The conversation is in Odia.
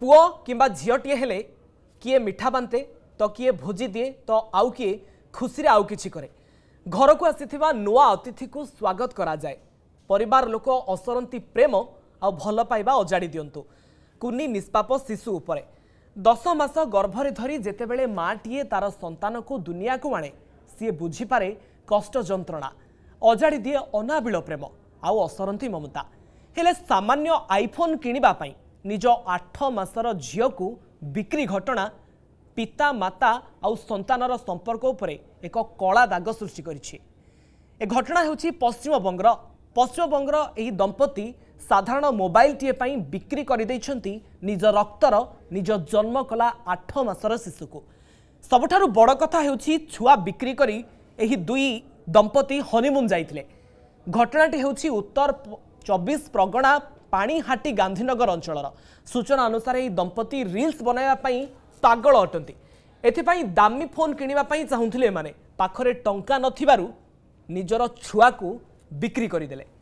পুয় কিংবা ঝিওটিয়ে হলে কিয়ে মিঠা বাঁধে তো কিয়ে ভোজি দিয়ে তো আউ কিয়ে খুশিরে আউ কিছু করে ঘরকু আসিথিবা নূয়া অতিথিকু স্বাগত করা যায় পরিবার লোক অসরন্তি প্রেম ଆଉ ଭଲ ପାଇବା ଅଜାଡ଼ି ଦିଅନ୍ତୁ କୁନି ନିଷ୍ପାପ ଶିଶୁ ଉପରେ ଦଶ ମାସ ଗର୍ଭରେ ଧରି ଯେତେବେଳେ ମା'ଟିଏ ତା'ର ସନ୍ତାନକୁ ଦୁନିଆକୁ ଆଣେ ସିଏ ବୁଝିପାରେ କଷ୍ଟ ଯନ୍ତ୍ରଣା ଅଜାଡ଼ି ଦିଏ ଅନାବିଳ ପ୍ରେମ ଆଉ ଅସରନ୍ତି ମମତା ହେଲେ ସାମାନ୍ୟ ଆଇଫୋନ୍ କିଣିବା ପାଇଁ ନିଜ ଆଠ ମାସର ଝିଅକୁ ବିକ୍ରି ଘଟଣା ପିତା ମାତା ଆଉ ସନ୍ତାନର ସମ୍ପର୍କ ଉପରେ ଏକ କଳା ଦାଗ ସୃଷ୍ଟି କରିଛି ଏ ଘଟଣା ହେଉଛି ପଶ୍ଚିମବଙ୍ଗର ପଶ୍ଚିମବଙ୍ଗର ଏହି ଦମ୍ପତି ସାଧାରଣ ମୋବାଇଲଟିଏ ପାଇଁ ବିକ୍ରି କରିଦେଇଛନ୍ତି ନିଜ ରକ୍ତର ନିଜ ଜନ୍ମ କଲା ଆଠ ମାସର ଶିଶୁକୁ ସବୁଠାରୁ ବଡ଼ କଥା ହେଉଛି ଛୁଆ ବିକ୍ରି କରି ଏହି ଦୁଇ ଦମ୍ପତି ହନିମୁନ୍ ଯାଇଥିଲେ ଘଟଣାଟି ହେଉଛି ଉତ୍ତର ଚବିଶ ପ୍ରଗଣା ପାଣିହାଟି ଗାନ୍ଧୀନଗର ଅଞ୍ଚଳର ସୂଚନା ଅନୁସାରେ ଏହି ଦମ୍ପତି ରିଲ୍ସ ବନାଇବା ପାଇଁ ପାଗଳ ଅଟନ୍ତି ଏଥିପାଇଁ ଦାମୀ ଫୋନ୍ କିଣିବା ପାଇଁ ଚାହୁଁଥିଲେ ଏମାନେ ପାଖରେ ଟଙ୍କା ନଥିବାରୁ ନିଜର ଛୁଆକୁ ବିକ୍ରି କରିଦେଲେ